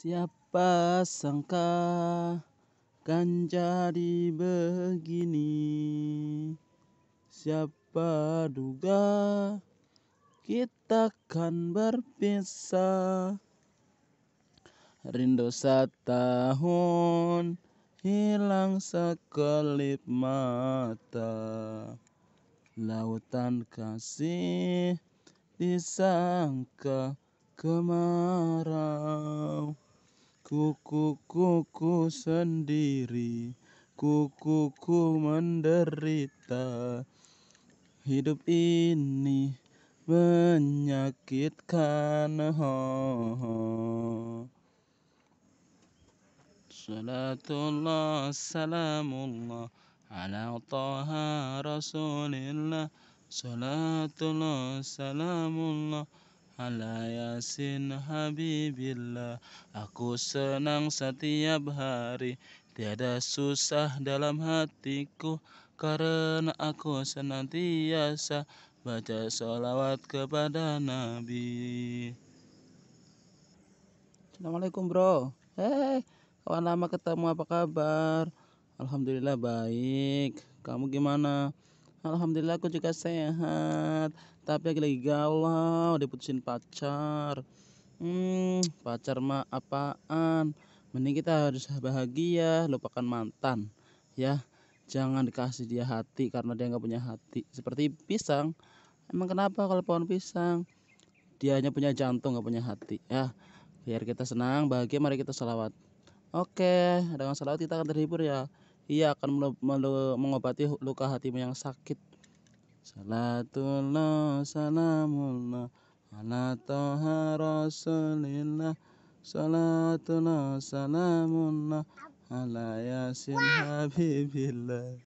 Siapa sangka kan jadi begini Siapa duga kita kan berpisah Rindu setahun hilang sekelip mata Lautan kasih disangka kemarau Kuku-kuku sendiri, kuku-kuku menderita. Hidup ini menyakitkan. Ho, ho. Salatullah, salamullah ala taha rasulillah. Salatullah, salamullah ala yasin habibillah aku senang setiap hari tiada susah dalam hatiku karena aku senantiasa baca sholawat kepada Nabi. Assalamualaikum bro. Hei, kawan lama ketemu apa kabar? Alhamdulillah baik. Kamu gimana? Alhamdulillah aku juga sehat. Tapi lagi, lagi galau, diputusin pacar. Hmm, pacar mah apaan? Mending kita harus bahagia, lupakan mantan. Ya, jangan dikasih dia hati karena dia nggak punya hati. Seperti pisang. Emang kenapa kalau pohon pisang? Dia hanya punya jantung, nggak punya hati. Ya, biar kita senang, bahagia, mari kita selawat Oke, dengan selawat kita akan terhibur ya ia akan mengobati luka hatimu yang sakit Salatullah salamullah ala yasin habibillah